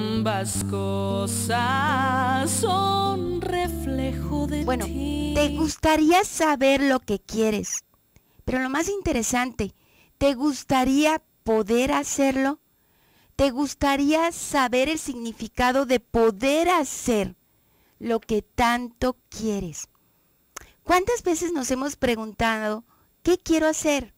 ambas cosas son reflejo de Bueno, te gustaría saber lo que quieres, pero lo más interesante, ¿te gustaría poder hacerlo? ¿Te gustaría saber el significado de poder hacer lo que tanto quieres? ¿Cuántas veces nos hemos preguntado, ¿qué quiero hacer?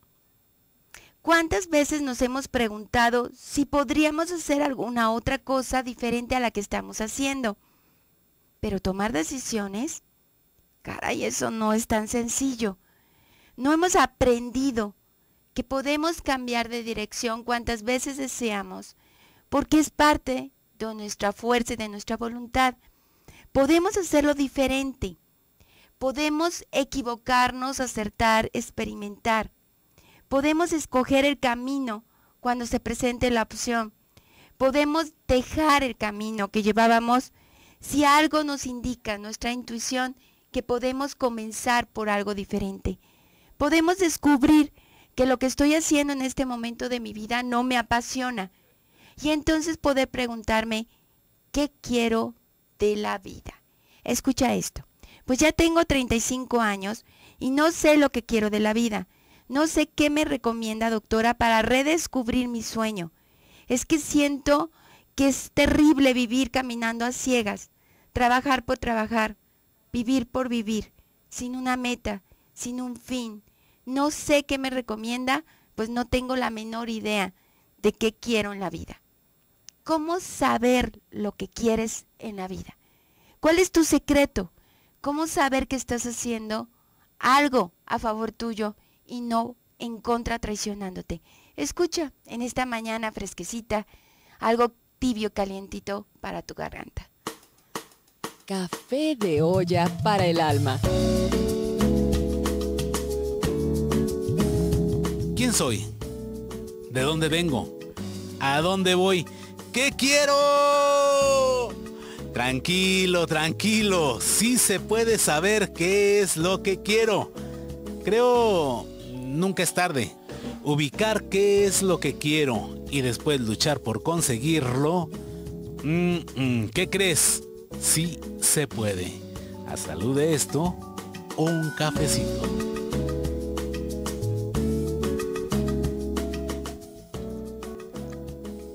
¿Cuántas veces nos hemos preguntado si podríamos hacer alguna otra cosa diferente a la que estamos haciendo? Pero tomar decisiones, caray, eso no es tan sencillo. No hemos aprendido que podemos cambiar de dirección cuantas veces deseamos, porque es parte de nuestra fuerza y de nuestra voluntad. Podemos hacerlo diferente. Podemos equivocarnos, acertar, experimentar Podemos escoger el camino cuando se presente la opción. Podemos dejar el camino que llevábamos si algo nos indica nuestra intuición que podemos comenzar por algo diferente. Podemos descubrir que lo que estoy haciendo en este momento de mi vida no me apasiona. Y entonces poder preguntarme, ¿qué quiero de la vida? Escucha esto. Pues ya tengo 35 años y no sé lo que quiero de la vida. No sé qué me recomienda, doctora, para redescubrir mi sueño. Es que siento que es terrible vivir caminando a ciegas, trabajar por trabajar, vivir por vivir, sin una meta, sin un fin. No sé qué me recomienda, pues no tengo la menor idea de qué quiero en la vida. ¿Cómo saber lo que quieres en la vida? ¿Cuál es tu secreto? ¿Cómo saber que estás haciendo algo a favor tuyo y no en contra traicionándote. Escucha en esta mañana fresquecita algo tibio calientito para tu garganta. Café de olla para el alma. ¿Quién soy? ¿De dónde vengo? ¿A dónde voy? ¿Qué quiero? Tranquilo, tranquilo. Sí se puede saber qué es lo que quiero. Creo nunca es tarde. Ubicar qué es lo que quiero y después luchar por conseguirlo. Mm, mm, ¿Qué crees? Sí se puede. A salud de esto, un cafecito.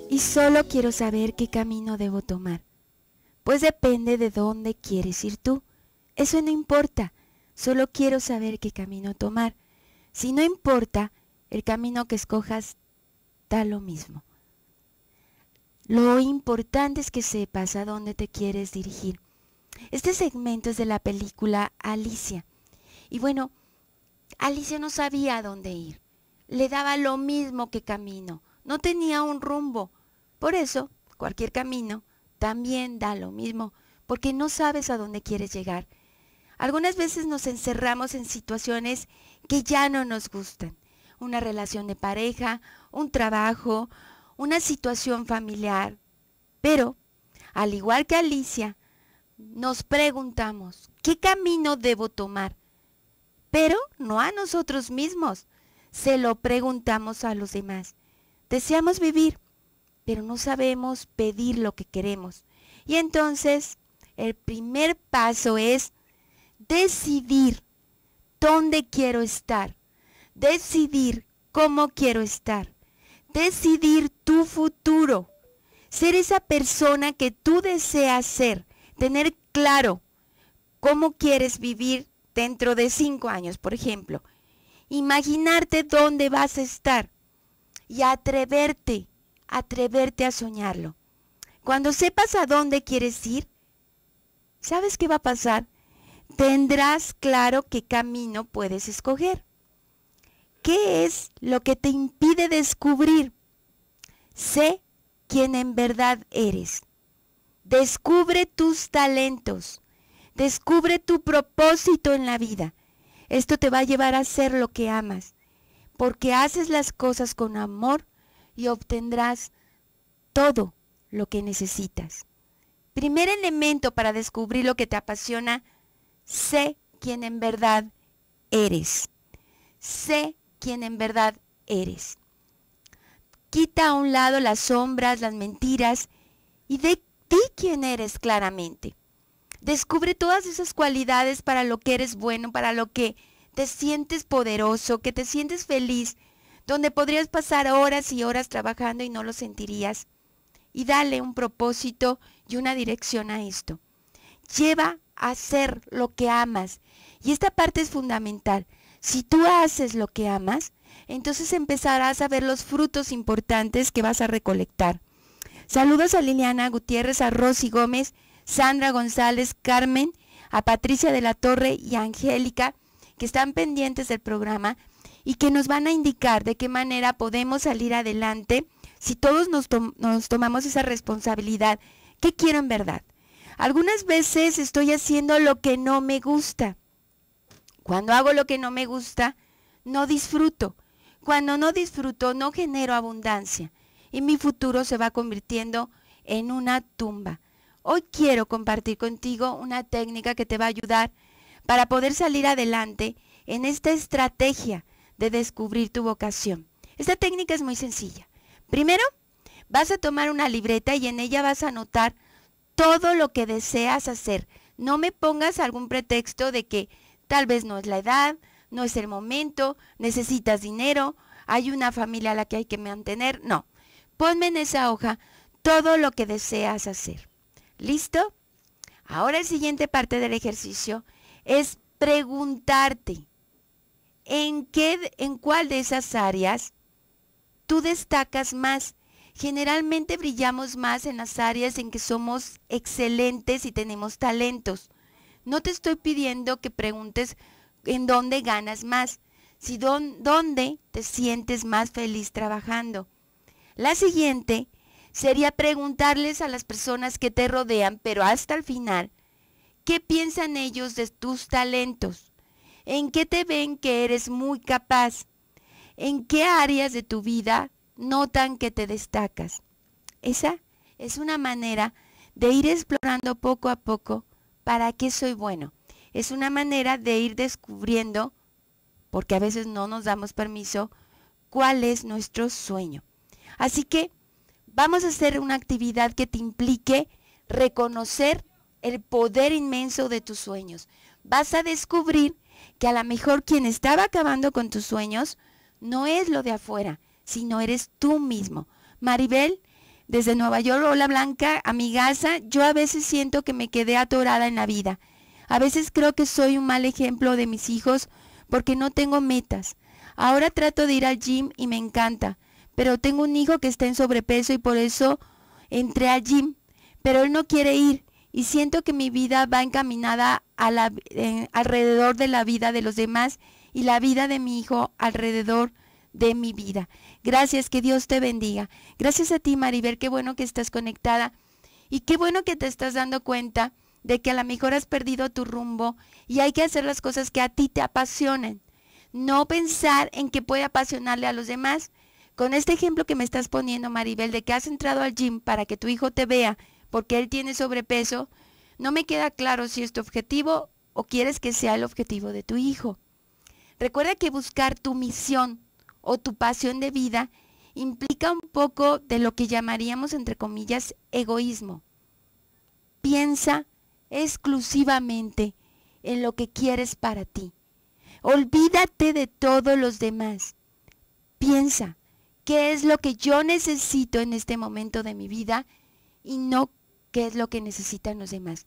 Y solo quiero saber qué camino debo tomar. Pues depende de dónde quieres ir tú. Eso no importa. Solo quiero saber qué camino tomar. Si no importa el camino que escojas, da lo mismo. Lo importante es que sepas a dónde te quieres dirigir. Este segmento es de la película Alicia. Y bueno, Alicia no sabía a dónde ir. Le daba lo mismo que camino. No tenía un rumbo. Por eso, cualquier camino también da lo mismo, porque no sabes a dónde quieres llegar. Algunas veces nos encerramos en situaciones que ya no nos gustan. Una relación de pareja, un trabajo, una situación familiar. Pero, al igual que Alicia, nos preguntamos, ¿qué camino debo tomar? Pero no a nosotros mismos, se lo preguntamos a los demás. Deseamos vivir, pero no sabemos pedir lo que queremos. Y entonces, el primer paso es decidir dónde quiero estar, decidir cómo quiero estar, decidir tu futuro, ser esa persona que tú deseas ser, tener claro cómo quieres vivir dentro de cinco años, por ejemplo. Imaginarte dónde vas a estar y atreverte, atreverte a soñarlo. Cuando sepas a dónde quieres ir, ¿sabes qué va a pasar? tendrás claro qué camino puedes escoger. ¿Qué es lo que te impide descubrir? Sé quién en verdad eres. Descubre tus talentos. Descubre tu propósito en la vida. Esto te va a llevar a hacer lo que amas, porque haces las cosas con amor y obtendrás todo lo que necesitas. Primer elemento para descubrir lo que te apasiona Sé quién en verdad eres. Sé quién en verdad eres. Quita a un lado las sombras, las mentiras y de ti quién eres claramente. Descubre todas esas cualidades para lo que eres bueno, para lo que te sientes poderoso, que te sientes feliz, donde podrías pasar horas y horas trabajando y no lo sentirías. Y dale un propósito y una dirección a esto lleva a hacer lo que amas. Y esta parte es fundamental. Si tú haces lo que amas, entonces empezarás a ver los frutos importantes que vas a recolectar. Saludos a Liliana Gutiérrez, a Rosy Gómez, Sandra González, Carmen, a Patricia de la Torre y a Angélica, que están pendientes del programa y que nos van a indicar de qué manera podemos salir adelante si todos nos, nos tomamos esa responsabilidad. ¿Qué quiero en verdad? Algunas veces estoy haciendo lo que no me gusta. Cuando hago lo que no me gusta, no disfruto. Cuando no disfruto, no genero abundancia. Y mi futuro se va convirtiendo en una tumba. Hoy quiero compartir contigo una técnica que te va a ayudar para poder salir adelante en esta estrategia de descubrir tu vocación. Esta técnica es muy sencilla. Primero, vas a tomar una libreta y en ella vas a anotar todo lo que deseas hacer. No me pongas algún pretexto de que tal vez no es la edad, no es el momento, necesitas dinero, hay una familia a la que hay que mantener. No, ponme en esa hoja todo lo que deseas hacer. ¿Listo? Ahora el siguiente parte del ejercicio es preguntarte en qué, en cuál de esas áreas tú destacas más Generalmente brillamos más en las áreas en que somos excelentes y tenemos talentos. No te estoy pidiendo que preguntes en dónde ganas más, si dónde te sientes más feliz trabajando. La siguiente sería preguntarles a las personas que te rodean, pero hasta el final, ¿qué piensan ellos de tus talentos? ¿En qué te ven que eres muy capaz? ¿En qué áreas de tu vida notan que te destacas. Esa es una manera de ir explorando poco a poco para qué soy bueno. Es una manera de ir descubriendo, porque a veces no nos damos permiso, cuál es nuestro sueño. Así que vamos a hacer una actividad que te implique reconocer el poder inmenso de tus sueños. Vas a descubrir que a lo mejor quien estaba acabando con tus sueños no es lo de afuera, no eres tú mismo. Maribel, desde Nueva York, hola Blanca, casa yo a veces siento que me quedé atorada en la vida. A veces creo que soy un mal ejemplo de mis hijos porque no tengo metas. Ahora trato de ir al gym y me encanta, pero tengo un hijo que está en sobrepeso y por eso entré al gym, pero él no quiere ir y siento que mi vida va encaminada a alrededor de la vida de los demás y la vida de mi hijo alrededor de mi vida. Gracias, que Dios te bendiga. Gracias a ti, Maribel, qué bueno que estás conectada y qué bueno que te estás dando cuenta de que a lo mejor has perdido tu rumbo y hay que hacer las cosas que a ti te apasionen. No pensar en que puede apasionarle a los demás. Con este ejemplo que me estás poniendo, Maribel, de que has entrado al gym para que tu hijo te vea porque él tiene sobrepeso, no me queda claro si es tu objetivo o quieres que sea el objetivo de tu hijo. Recuerda que buscar tu misión o tu pasión de vida implica un poco de lo que llamaríamos, entre comillas, egoísmo. Piensa exclusivamente en lo que quieres para ti. Olvídate de todos los demás. Piensa, ¿qué es lo que yo necesito en este momento de mi vida y no qué es lo que necesitan los demás?